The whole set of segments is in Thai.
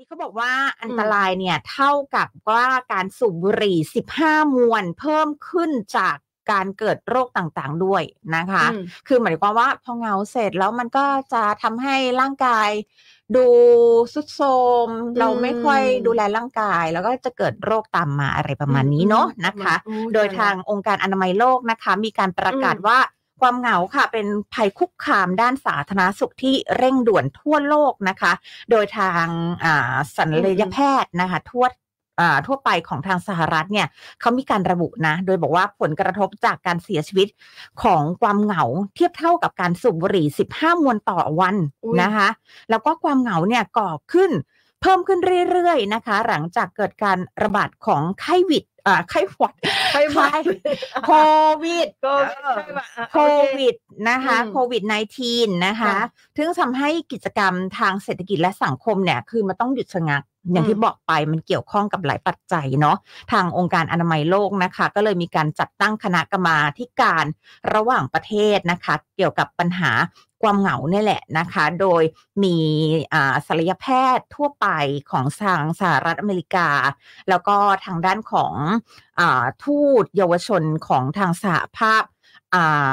นี่เขาบอกว่าอันตรายเนี่ยเท่ากับว่าการสูบบุหรี่ 15 มวนเพิ่มขึ้นจากการเกิดโรคต่างๆด้วยนะคะ คือหมายความว่าพอเงาเสร็จแล้วมันก็จะทำให้ร่างกายดูสุดโทมเราไม่ค่อยดูแลร่างกาย แล้วก็จะเกิดโรคตามมาอะไรประมาณนี้เนาะนะคะ โดยทางองค์การอนามัยโลกนะคะมีการประกาศว่าความเหงาค่ะเป็นภัยคุกคามด้านสาธารณสุขที่เร่งด่วนทั่วโลกนะคะ โดยทางสัลยแพทย์นะคะทั่วทั่วไปของทางสหรัฐเนี่ยเขามีการระบุนะโดยบอกว่าผลกระทบจากการเสียชีวิตของความเหงาเทียบเท่ากับการสูบบุหรี่ 15 มวนต่อวันนะคะ แล้วก็ความเหงาเนี่ยก่อขึ้น เพิ่มขึ้นเรื่อยๆนะคะ หลังจากเกิดการระบาดของไข้หวิดอ่าไข้หวัด ไข้หวัดโควิดโควิดนะคะ โควิด -19 นะคะถึงทำให้กิจกรรมทางเศรษฐกิจและสังคมเนี่ย คือมันต้องหยุดชะงัก อย่างที่บอกไปมันเกี่ยวข้องกับหลายปัจจัยเนาะ ทางองค์การอนามัยโลกนะคะ ก็เลยมีการจัดตั้งคณะกรรมาการระหว่างประเทศนะคะ เกี่ยวกับปัญหาความเหงาเนี่ยแหละนะคะ โดยมีศัลยแพทย์ทั่วไปของทางสหรัฐอเมริกา แล้วก็ทางด้านของอทูตเยาวชนของทางสหภาพ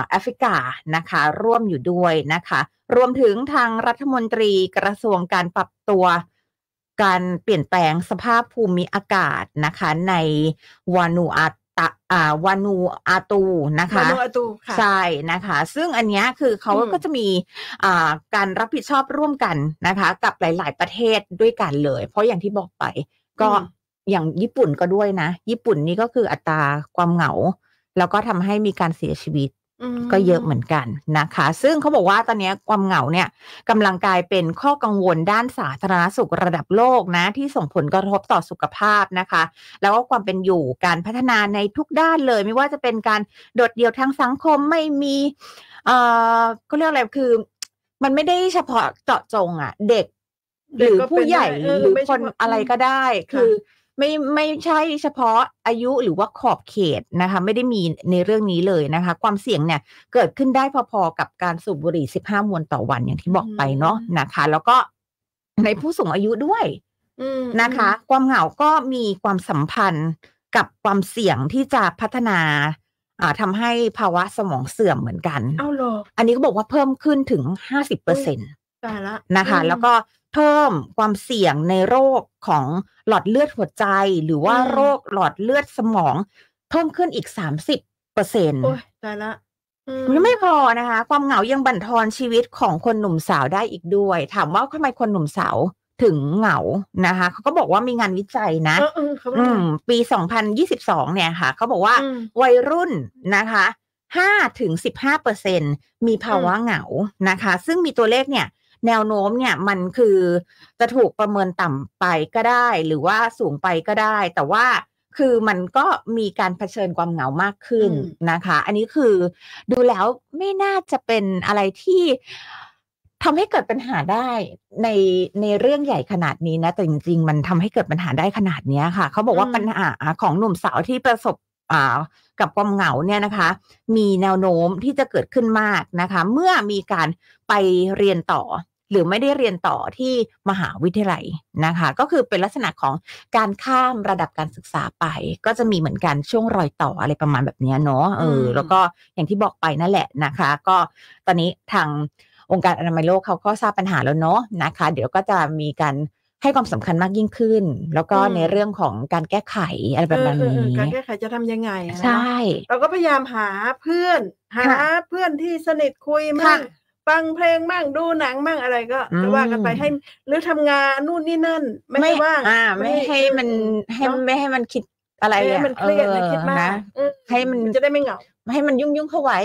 แอฟริกานะคะ ร่วมอยู่ด้วยนะคะ รวมถึงทางรัฐมนตรีกระทรวงการปรับตัวการเปลี่ยนแปลงสภาพภูมิอากาศนะคะ ในวานูอาตตะอ่าวานูอาตูนะคะวานูอาตูค่ะใช่นะคะ ซึ่งอันนี้คือเขาก็จะมีอ่าการรับผิดชอบร่วมกันนะคะ กับหลายๆประเทศด้วยกันเลย เพราะอย่างที่บอกไปก็อย่างญี่ปุ่นก็ด้วยนะ ญี่ปุ่นนี่ก็คืออัตราความเหงา แล้วก็ทำให้มีการเสียชีวิตก็เยอะเหมือนกันนะคะ ซึ่งเขาบอกว่าตอนนี้ความเหงาเนี่ยกำลังกลายเป็นข้อกังวลด้านสาธารณสุขระดับโลกนะ ที่ส่งผลกระทบต่อสุขภาพนะคะ แล้วก็ความเป็นอยู่การพัฒนาในทุกด้านเลย ไม่ว่าจะเป็นการโดดเดี่ยวทางสังคมไม่มี เอ่อก็เรียกอะไรคือ มันไม่ได้เฉพาะเจาะจงอะ่ะ เด็ก หรือผู้ใหญ่หรือคนอะไรก็ได้คือไม่ไม่ใช่เฉพาะอายุหรือว่าขอบเขตนะคะ ไม่ได้มีในเรื่องนี้เลยนะคะ ความเสี่ยงเนี่ยเกิดขึ้นได้พอๆกับการสูบบุหรี่15มวนต่อวันอย่างที่บอกไปเนาะนะคะ แล้วก็ในผู้สูงอายุด้วยนะคะ ความเหงาก็มีความสัมพันธ์กับความเสี่ยงที่จะพัฒนา อ่าทำให้ภาวะสมองเสื่อมเหมือนกัน เอาหรออันนี้ก็บอกว่าเพิ่มขึ้นถึงห้าสิบเปอร์เซ็นต์นะคะ แล้วก็เพิ่มความเสี่ยงในโรคของหลอดเลือดหัวใจหรือว่าโรคหลอดเลือดสมองเพิ่มขึ้นอีกสามสิบเปอร์เซ็นต์โอ้ยตายละมันไม่พอนะคะ ความเหงายังบั่นทอนชีวิตของคนหนุ่มสาวได้อีกด้วย ถามว่าทำไมคนหนุ่มสาวถึงเหงานะคะเขาก็บอกว่ามีงานวิจัยนะอืมปีสองพันยี่สิบสองเนี่ยค่ะเขาบอกว่าวัยรุ่นนะคะห้าถึงสิบห้าเปอร์เซ็นมีภาวะเหงานะคะ ซึ่งมีตัวเลขเนี่ยแนวโน้มเนี่ยมันคือจะถูกประเมินต่ำไปก็ได้ หรือว่าสูงไปก็ได้ แต่ว่าคือมันก็มีการเผชิญความเหงามากขึ้นนะคะ อันนี้คือดูแล้วไม่น่าจะเป็นอะไรที่ทำให้เกิดปัญหาได้ในในเรื่องใหญ่ขนาดนี้นะแต่จริงๆ มันทำให้เกิดปัญหาได้ขนาดนี้ค่ะเขาบอกว่าปัญหาของหนุ่มสาวที่ประสบกับความเหงาเนี่ยนะคะ มีแนวโน้มที่จะเกิดขึ้นมากนะคะ เมื่อมีการไปเรียนต่อรือไม่ได้เรียนต่อที่มหาวิทยาลัยนะคะ ก็คือเป็นลักษณะของการข้ามระดับการศึกษาไป ก็จะมีเหมือนกันช่วงรอยต่ออะไรประมาณแบบนี้เนาะเออแล้วก็อย่างที่บอกไปนั่นแหละนะคะ ก็ตอนนี้ทางองค์การอนามัยโลกเขาก็ทราบปัญหาแล้วเนาะนะคะ เดี๋ยวก็จะมีการให้ความสำคัญมากยิ่งขึ้นแล้วก็ในเรื่องของการแก้ไขอะไรประมาณนี้การแก้ไขจะทํำยังไงใช่เราก็พยายามหาเพื่อนหาเพื่อนที่สนิทคุยมากฟังเพลงบ้างดูหนังบ้างอะไรก็ว่ากันไปให้หรือทำงานนู่นนี่นั่น ไม่ให้ว่างอ่าไม่ให้มันให้ไม่ให้มันคิดอะไรอ่ะมันเครียด มัคิดมากให้มันจะได้ไม่เหงา ให้มันยุ่งยุ่งเข้าไว้